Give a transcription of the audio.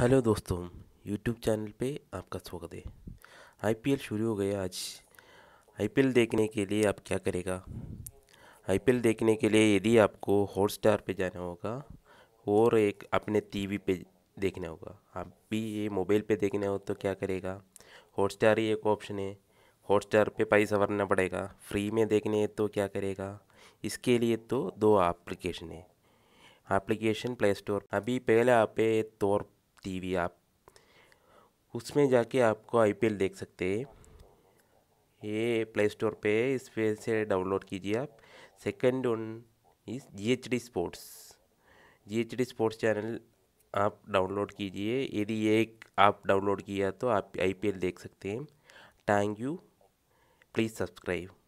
hello दोस्तों YouTube channel पे आपका स्वागत है आईपीएल शुरू हो गया आज आईपीएल देखने के लिए आप क्या करेगा आईपीएल देखने के लिए यदि आपको हॉट स्टार पर जाना होगा और एक अपने टीवी पे देखना होगा आप भी ये मोबाइल पे देखना हो तो क्या करेगा हॉट स्टार ही एक ऑप्शन है हॉट स्टार पर पैसा भरना पड़ेगा फ्री में देखने तो क्या करेगा इसके लिए तो दो एप्लीकेशन है एप्लीकेशन प्ले स्टोर अभी पहले आप तौर टीवी आप उसमें जाके आपको आईपीएल देख सकते हैं ये प्ले स्टोर पे है इस पे से डाउनलोड कीजिए आप सेकंड वन इस G H D sports G H D sports channel आप डाउनलोड कीजिए यदि एक आप डाउनलोड किया तो आप आईपीएल देख सकते हैं थैंक यू प्लीज़ सब्सक्राइब